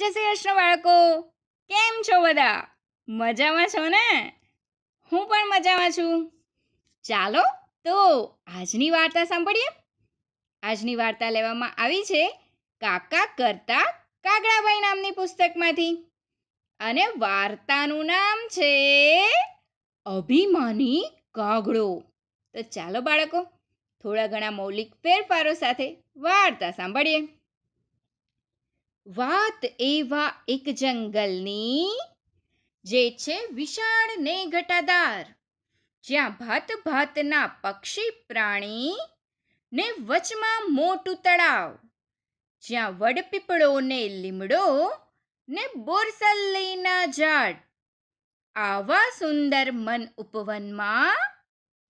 જય શ્રી કૃષ્ણ બાળકો કેમ છો બધા મજામાં છો ને હું પણ મજામાં છું ચાલો તો આજની વાર્તા સાંભળીએ આજની વાર્તા લેવામાં આવી છે કાકા કરતા કાગડાભાઈ નામની પુસ્તકમાંથી અને વાર્તાનું નામ છે અભિમાની કાગડો તો ચાલો બાળકો થોડા ઘણા મૌલિક ફેરફારો સાથે વાર્તા સાંભળીએ વાત એવા એક જંગલની જે છે વિશાળ ને ઘટાદાર જ્યાં ભાત ભાતના પક્ષી પ્રાણી ને વચમાં મોટું તળાવ જ્યાં વડપીપળો ને લીમડો ને બોરસલ્લીના ઝાડ આવા સુંદર મન ઉપવનમાં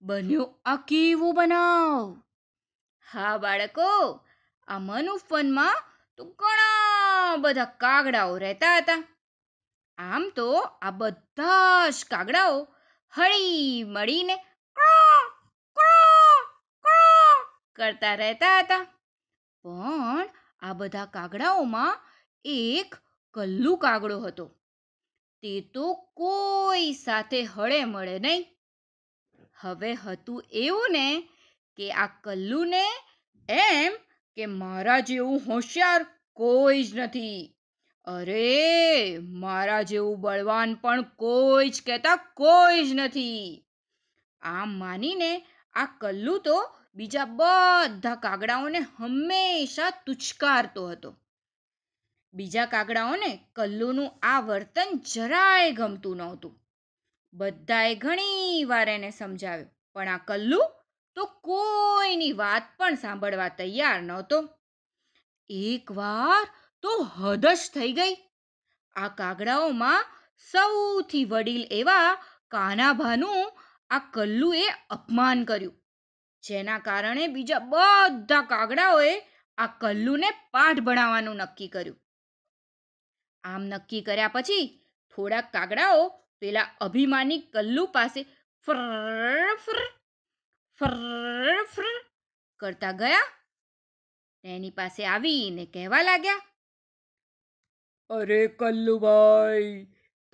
બન્યો આ કેવો બનાવ હા બાળકો આ મન ઉપવનમાં ઘણા બધા કાગડાઓ રહેતા હતા આમ તો આ બધા જ કાગડાઓ હળી મળીને કરતા રહેતા હતા પણ આ બધા કાગડાઓમાં એક કલ્લુ કાગડો હતો તે તો કોઈ સાથે હળે મળે નહીં હવે હતું એવું ને કે આ કલ્લુને એમ કે મારા જેવું હોશિયાર કોઈ જ નથી અરે મારા જેવું બળવાન પણ કોઈ જ કહેતા કોઈ જ નથી આમ માનીને આ કલ્લુ તો બીજા બધા કાગડાઓને હંમેશા તુચકારતો હતો બીજા કાગડાઓને કલ્લુનું આ વર્તન જરાય ગમતું નહોતું બધાએ ઘણી વાર એને સમજાવ્યું પણ આ કલ્લુ તો કોઈની વાત પણ સાંભળવા તૈયાર નહોતો એકવાર તો હદશ થઈ ગઈ આ કાગડાઓમાં સૌથી વડીલ એવા કાનાભાનું આ કલ્લુએ અપમાન કર્યું જેના કારણે બીજા બધા કાગડાઓએ આ કલ્લુને પાઠ ભણાવવાનું નક્કી કર્યું આમ નક્કી કર્યા પછી થોડાક કાગડાઓ પેલા અભિમાની કલ્લુ પાસે ફર ફર ફ્ર ફ્ર કરતા ગયા એની પાસે આવીને કહેવા લાગ્યા અરે કલ્લુભાઈ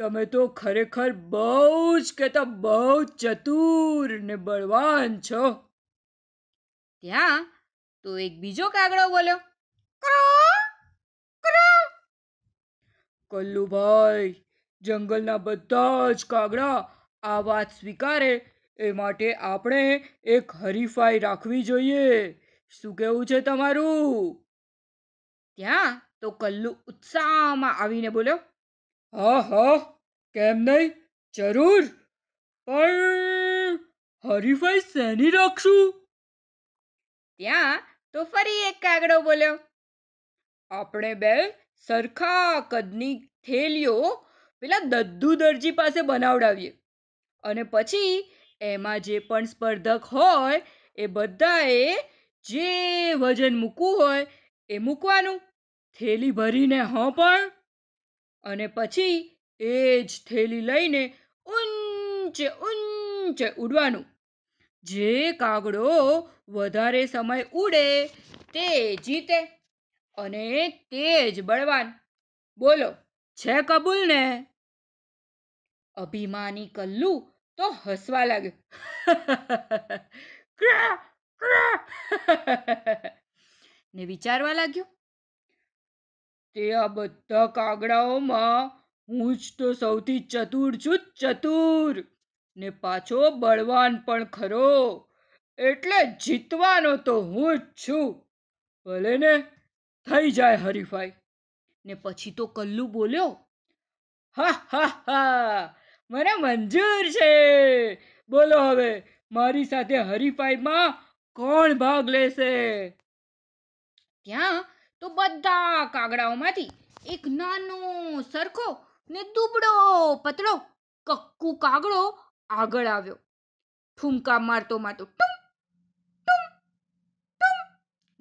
તમે તો ખરેખર બહુ જ કહેતા બહુ ચતુર ને બળવાન છો ત્યાં તો એક બીજો કાગડો બોલ્યો કલ્લુભાઈ જંગલના બધા જ કાગડા આ વાત સ્વીકારે એ માટે આપણે એક હરીફાઈ રાખવી જોઈએ શું કેવું છે તમારું ત્યાં તો કલ્લુ ઉત્સાહમાં આવીને બોલ્યો હા હા કેમ નહીં જરૂર પણ હરીફાઈ શેની રાખશું ત્યાં તો ફરી એક કાગડો બોલ્યો આપણે બે સરખા કદની થેલીઓ પેલા દદ્દુ દરજી પાસે બનાવડાવીએ અને પછી એમાં જે પણ સ્પર્ધક હોય એ બધાએ જે વજન મૂકવું હોય એ મૂકવાનું થેલી ભરીને હોં પણ અને પછી એ જ થેલી લઈને ઊંચે ઊંચે ઉડવાનું જે કાગડો વધારે સમય ઉડે તે જીતે અને તે જ બળવાન બોલો છે કબૂલ ને અભિમાની કલ્લુ તો હસવા લાગ્યો ને વિચારવા લાગ્યો તે આ બધા કાગડાઓમાં હું જ તો સૌથી ચતુર છું ચતુર ને પાછો બળવાન પણ ખરો એટલે જીતવાનો તો હું જ છું ભલે ને થઈ જાય હરીફાઈ ને પછી તો કલ્લુ બોલ્યો હા હા હા મને મંજૂર છે બોલો હવે મારી સાથે હરીફાઈમાં કોણ ભાગ લેશે ત્યાં તો બધા કાગડાઓમાંથી એક નાનો સરખો ને દુબળો પતળો કક્કુ કાગડો આગળ આવ્યો ઠુમકા મારતો મારતો ટુમ ટુમ ટુમ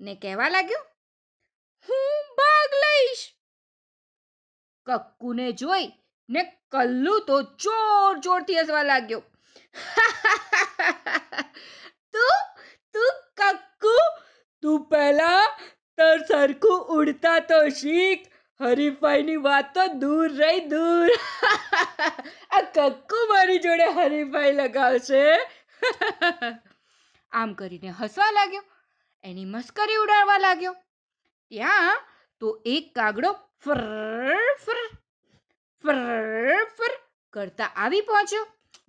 ને કહેવા લાગ્યો હું ભાગ લઈશ કક્કુને જોઈ ને કલ્લુ તો જોર જોરથી હસવા લાગ્યો તું તું કક્કુ તું પહેલા તર સરખું ઉડતા તો શીખ હરીફાઈની વાત તો દૂર રહી દૂર આ કક્કુ મારી જોડે હરીફાઈ લગાવશે આમ કરીને હસવા લાગ્યો એની મસ્કરી ઉડાડવા લાગ્યો ત્યાં તો એક કાગડો ફર ફર ફર કરતા આવી પહોંચ્યો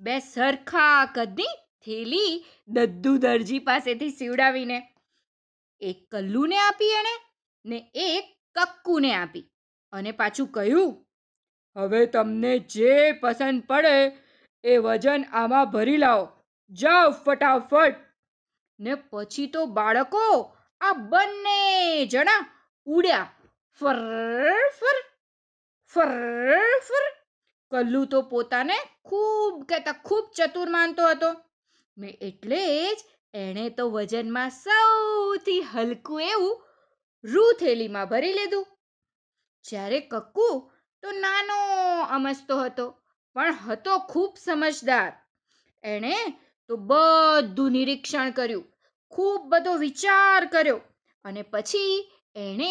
બે સરખા કદની થેલી દદ્દુ દરજી પાસેથી સીવડાવીને એક કલ્લુને આપી એણે ને એક કક્કુને આપી અને પાછું કહ્યું હવે તમને જે પસંદ પડે એ વજન આમાં ભરી લાવો જાઓ ફટાફટ ને પછી તો બાળકો આ બંને જણા ઉડ્યા ફર ફર ફર ફર કલ્લુ તો પોતાને ખૂબ કહેતા ખૂબ ચતુર માનતો હતો ને એટલે જ એણે તો વજનમાં સૌથી હલકું એવું રૂ થેલીમાં ભરી લીધું જ્યારે કક્કુ તો નાનો અમસતો હતો પણ હતો ખૂબ સમજદાર એણે તો બધું નિરીક્ષણ કર્યું ખૂબ બધો વિચાર કર્યો અને પછી એણે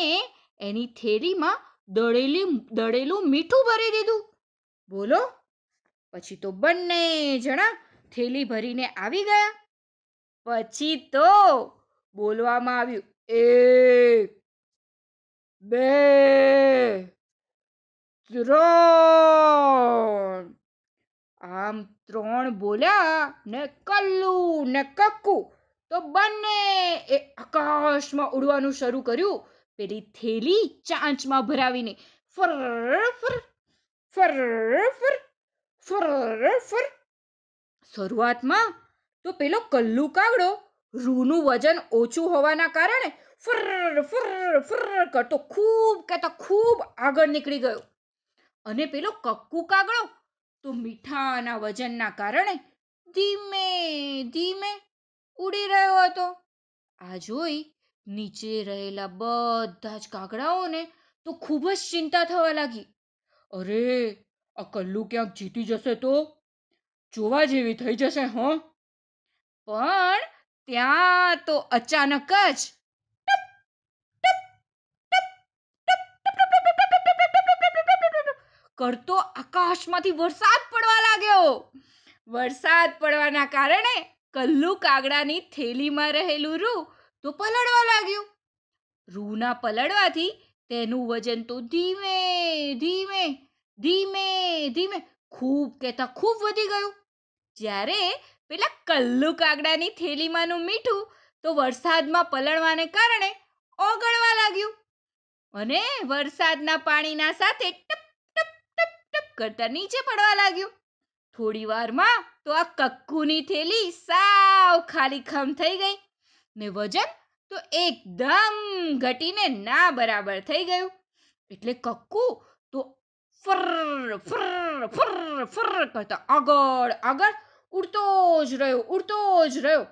એની થેલીમાં દળેલી દળેલું મીઠું ભરી દીધું બોલો પછી તો બંને જણા થેલી ભરીને આવી ગયા પછી તો બોલવામાં આવ્યું એક બે ત્રણ આમ ત્રણ બોલ્યા ને કલ્લું ને કક્કુ તો બંને એ આકાશમાં ઉડવાનું શરૂ કર્યું પેલી થેલી ચાંચમાં ભરાવીને ફર ફર ફર ફર ફર ફર શરૂઆતમાં તો પેલો કલ્લુ કાગડો રૂનું વજન ઓછું હોવાના કારણે ફર ફર ફર કરતો ખૂબ કહેતા ખૂબ આગળ નીકળી ગયો અને પેલો કક્કુ કાગડો તો મીઠાના વજનના કારણે ધીમે ધીમે ઉડી રહ્યો હતો આ જોઈ નીચે રહેલા બધા જ કાગડાઓને તો ખૂબ જ ચિંતા થવા લાગી અરે આ કલ્લુ ક્યાંક જીતી જશે તો જોવા જેવી થઈ જશે હો પણ ત્યાં તો અચાનક જ કરતો આકાશમાંથી વરસાદ પડવા લાગ્યો વરસાદ પડવાના કારણે કલ્લુ કાગડાની થેલીમાં રહેલું રૂ તો પલળવા લાગ્યું રૂના પલળવાથી તેનું વજન તો ધીમે ધીમે ધીમે ધીમે ખૂબ કહેતા ખૂબ વધી ગયું જ્યારે પેલા કલ્લુ કાગડાની થેલીમાંનું મીઠું તો વરસાદમાં પલળવાને કારણે ઓગળવા લાગ્યું અને વરસાદના પાણીના સાથે ટપ ટપ ટપ ટપ કરતા નીચે પડવા લાગ્યું થોડી વારમાં તો આ કક્કુની થેલી સાવ ખાલી ખમ થઈ ગઈ ને વજન તો એકદમ ઘટીને ના બરાબર થઈ ગયું એટલે કક્કુ તો ફર ફર ફર ફર કરતા આગળ આગળ ઉડતો જ રહ્યો ઉડતો જ રહ્યો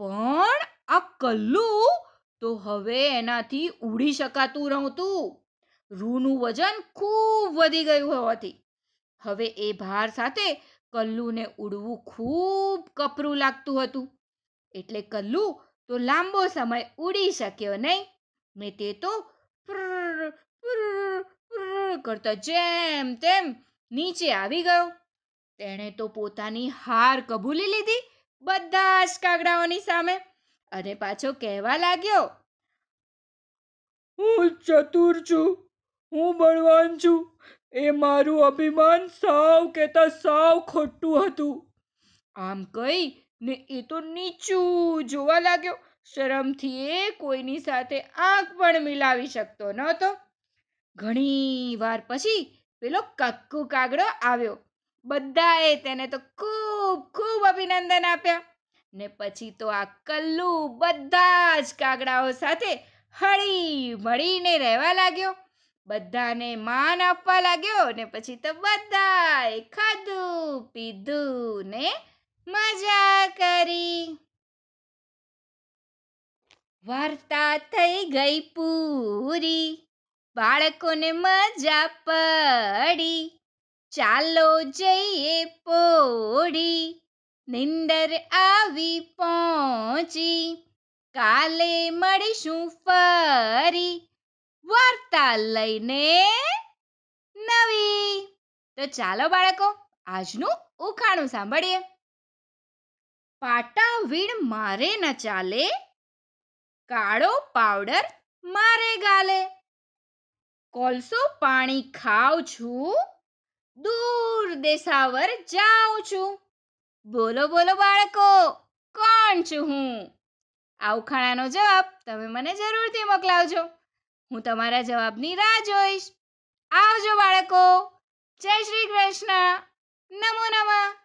પણ આ કલ્લુ તો હવે એનાથી ઉડી શકાતું નહોતું રૂનું વજન ખૂબ વધી ગયું હોવાથી હવે એ ભાર સાથે કલ્લુને ઉડવું ખૂબ કપરું લાગતું હતું એટલે કલ્લુ તો લાંબો સમય ઉડી શક્યો નહીં ને તે તો કરતો જેમ તેમ નીચે આવી ગયો તેણે તો પોતાની હાર કબૂલી લીધી બધા જ કાગડાઓની સામે અને પાછો કહેવા લાગ્યો હું ચતુર છું હું બળવાન છું એ મારું અભિમાન સાવ કહેતા સાવ ખોટું હતું આમ કહી ને એ તો નીચું જોવા લાગ્યો શરમથી એ કોઈની સાથે આંખ પણ મિલાવી શકતો નહોતો ઘણી વાર પછી પેલો કક્કુ કાગડો આવ્યો બધાએ તેને તો ખૂબ ખૂબ અભિનંદન આપ્યા ને પછી તો આ કલ્લુ બધા જ કાગડાઓ સાથે હળી મળીને રહેવા લાગ્યો બધાને માન આપવા લાગ્યો ને પછી તો બધાએ ખાધું પીધું ને મજા કરી વાર્તા થઈ ગઈ પૂરી બાળકોને મજા પડી ચાલો જઈએ પોડી નિંદર આવી પહોંચી કાલે મળીશું ફરી વાર્તા લઈને નવી તો ચાલો બાળકો આજનું ઉખાણું સાંભળીએ પાટા વીણ મારે ન ચાલે કાળો પાવડર મારે ગાલે કોલસો પાણી ખાવ છું દૂર દેશાવર જાઉં છું બોલો બોલો બાળકો કોણ છું હું આ ઉખાણાનો જવાબ તમે મને જરૂરથી મોકલાવજો હું તમારા જવાબની રાહ જોઈશ આવજો બાળકો જય શ્રી કૃષ્ણ નમો નમઃ